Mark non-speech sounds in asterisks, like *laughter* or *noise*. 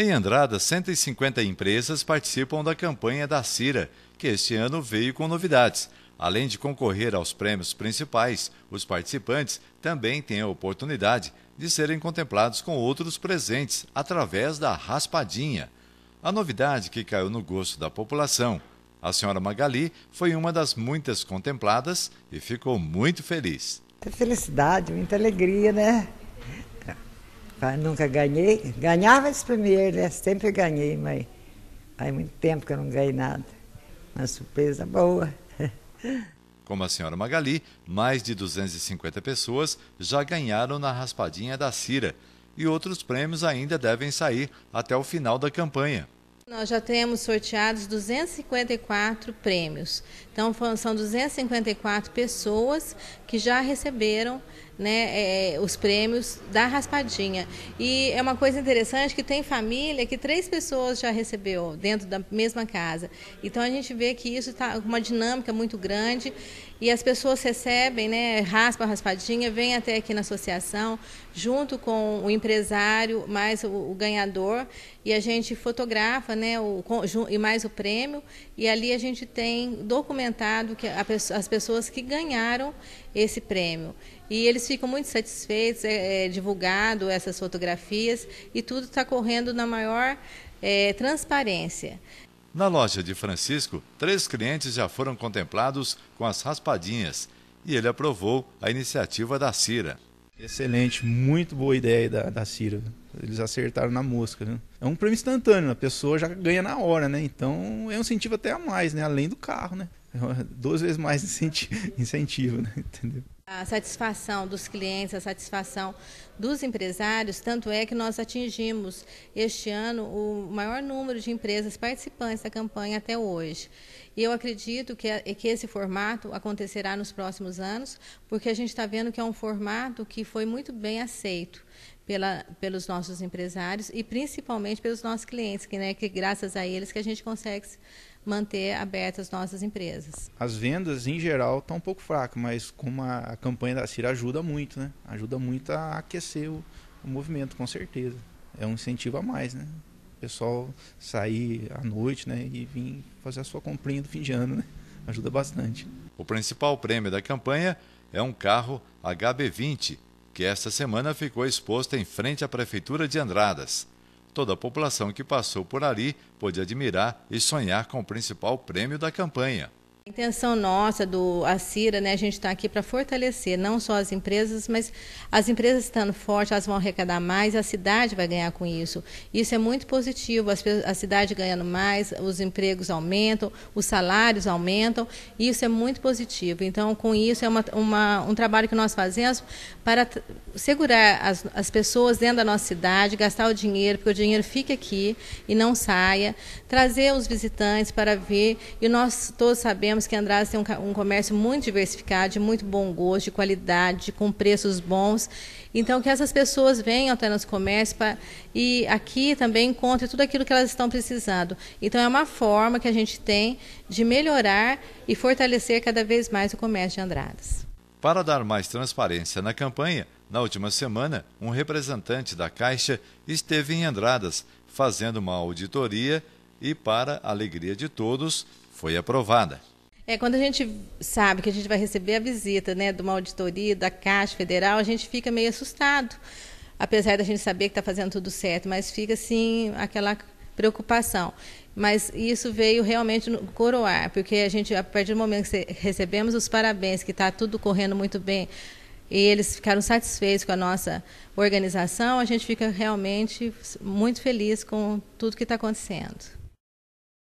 Em Andrada, 150 empresas participam da campanha da CIRA, que este ano veio com novidades. Além de concorrer aos prêmios principais, os participantes também têm a oportunidade de serem contemplados com outros presentes através da raspadinha. A novidade que caiu no gosto da população. A senhora Magali foi uma das muitas contempladas e ficou muito feliz. É felicidade, muita alegria, né? Nunca ganhei. Ganhava esse primeiro, né? Sempre ganhei, mas faz muito tempo que eu não ganhei nada. Uma surpresa boa. *laughs* Como a senhora Magali, mais de 250 pessoas já ganharam na raspadinha da Cira. E outros prêmios ainda devem sair até o final da campanha. Nós já temos sorteados 254 prêmios. Então, são 254 pessoas que já receberam né, é, é, os prêmios da raspadinha. E é uma coisa interessante que tem família que três pessoas já recebeu dentro da mesma casa. Então a gente vê que isso está com uma dinâmica muito grande e as pessoas recebem, né, raspa, raspadinha, vem até aqui na associação, junto com o empresário, mais o, o ganhador, e a gente fotografa, né, o, e mais o prêmio, e ali a gente tem documentado que a, as pessoas que ganharam esse prêmio. E eles ficam muito satisfeitos, é, é divulgado essas fotografias e tudo está correndo na maior é, transparência. Na loja de Francisco, três clientes já foram contemplados com as raspadinhas e ele aprovou a iniciativa da Cira. Excelente, muito boa ideia da, da Cira. Eles acertaram na mosca. Né? É um prêmio instantâneo, a pessoa já ganha na hora, né? Então é um incentivo até a mais, né? Além do carro, né? É *laughs* duas vezes mais incentivo, né? *laughs* Entendeu? A satisfação dos clientes, a satisfação dos empresários, tanto é que nós atingimos este ano o maior número de empresas participantes da campanha até hoje. E eu acredito que, é, que esse formato acontecerá nos próximos anos, porque a gente está vendo que é um formato que foi muito bem aceito pela, pelos nossos empresários e principalmente pelos nossos clientes, que, né, que graças a eles que a gente consegue manter abertas nossas empresas. As vendas em geral estão tá um pouco fracas, mas como a campanha da Cira ajuda muito, né? Ajuda muito a aquecer o, o movimento, com certeza. É um incentivo a mais, né? O pessoal sair à noite, né, e vir fazer a sua comprinha do fim de ano, né? Ajuda bastante. O principal prêmio da campanha é um carro HB20 que esta semana ficou exposta em frente à Prefeitura de Andradas. Toda a população que passou por ali pôde admirar e sonhar com o principal prêmio da campanha, a intenção nossa do Acira, né, a gente está aqui para fortalecer não só as empresas, mas as empresas estando fortes, elas vão arrecadar mais, a cidade vai ganhar com isso. Isso é muito positivo, as, a cidade ganhando mais, os empregos aumentam, os salários aumentam, isso é muito positivo. Então, com isso, é uma, uma, um trabalho que nós fazemos para segurar as, as pessoas dentro da nossa cidade, gastar o dinheiro, porque o dinheiro fica aqui e não saia, trazer os visitantes para ver e nós todos sabemos sabemos que Andradas tem um, um comércio muito diversificado, de muito bom gosto, de qualidade, com preços bons. Então, que essas pessoas venham até nosso comércio pra, e aqui também encontrem tudo aquilo que elas estão precisando. Então, é uma forma que a gente tem de melhorar e fortalecer cada vez mais o comércio de Andradas. Para dar mais transparência na campanha, na última semana, um representante da Caixa esteve em Andradas fazendo uma auditoria e, para a alegria de todos, foi aprovada. É, quando a gente sabe que a gente vai receber a visita né, de uma auditoria da Caixa Federal, a gente fica meio assustado, apesar da gente saber que está fazendo tudo certo, mas fica assim aquela preocupação. Mas isso veio realmente coroar, porque a gente, a partir do momento que recebemos os parabéns, que está tudo correndo muito bem, e eles ficaram satisfeitos com a nossa organização, a gente fica realmente muito feliz com tudo que está acontecendo.